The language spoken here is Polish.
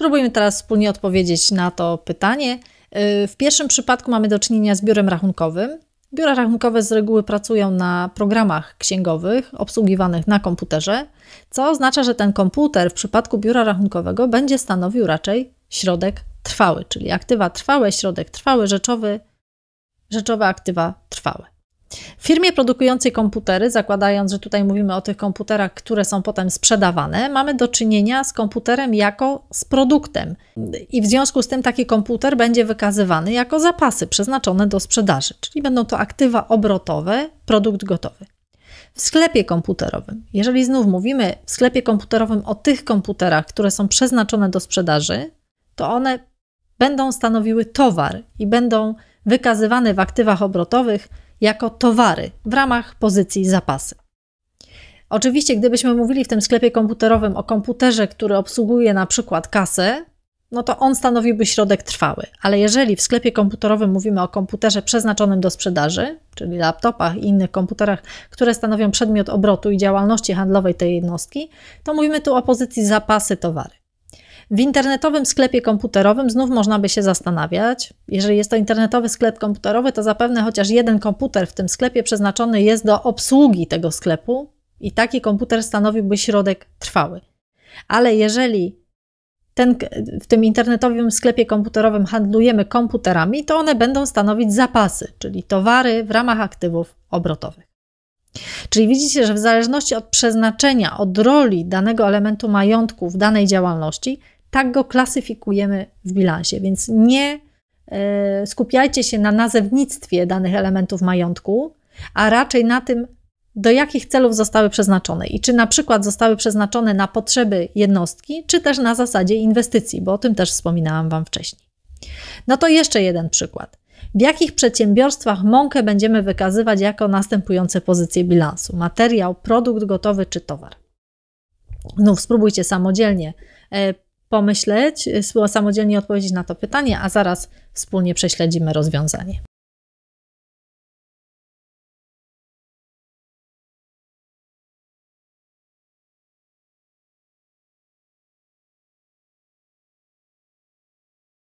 Spróbujmy teraz wspólnie odpowiedzieć na to pytanie. Y, w pierwszym przypadku mamy do czynienia z biurem rachunkowym. Biura rachunkowe z reguły pracują na programach księgowych obsługiwanych na komputerze, co oznacza, że ten komputer w przypadku biura rachunkowego będzie stanowił raczej środek trwały, czyli aktywa trwałe, środek trwały, rzeczowy, rzeczowe aktywa trwałe. W firmie produkującej komputery, zakładając, że tutaj mówimy o tych komputerach, które są potem sprzedawane, mamy do czynienia z komputerem jako z produktem. I w związku z tym taki komputer będzie wykazywany jako zapasy przeznaczone do sprzedaży, czyli będą to aktywa obrotowe, produkt gotowy. W sklepie komputerowym, jeżeli znów mówimy w sklepie komputerowym o tych komputerach, które są przeznaczone do sprzedaży, to one będą stanowiły towar i będą wykazywane w aktywach obrotowych jako towary w ramach pozycji zapasy. Oczywiście, gdybyśmy mówili w tym sklepie komputerowym o komputerze, który obsługuje na przykład kasę, no to on stanowiłby środek trwały. Ale jeżeli w sklepie komputerowym mówimy o komputerze przeznaczonym do sprzedaży, czyli laptopach i innych komputerach, które stanowią przedmiot obrotu i działalności handlowej tej jednostki, to mówimy tu o pozycji zapasy towary. W internetowym sklepie komputerowym znów można by się zastanawiać. Jeżeli jest to internetowy sklep komputerowy, to zapewne chociaż jeden komputer w tym sklepie przeznaczony jest do obsługi tego sklepu i taki komputer stanowiłby środek trwały. Ale jeżeli ten, w tym internetowym sklepie komputerowym handlujemy komputerami, to one będą stanowić zapasy, czyli towary w ramach aktywów obrotowych. Czyli widzicie, że w zależności od przeznaczenia, od roli danego elementu majątku w danej działalności, tak go klasyfikujemy w bilansie. Więc nie e, skupiajcie się na nazewnictwie danych elementów majątku, a raczej na tym, do jakich celów zostały przeznaczone i czy na przykład zostały przeznaczone na potrzeby jednostki, czy też na zasadzie inwestycji, bo o tym też wspominałam Wam wcześniej. No to jeszcze jeden przykład. W jakich przedsiębiorstwach mąkę będziemy wykazywać jako następujące pozycje bilansu: materiał, produkt gotowy czy towar? No spróbujcie samodzielnie e, pomyśleć, y, samodzielnie odpowiedzieć na to pytanie, a zaraz wspólnie prześledzimy rozwiązanie.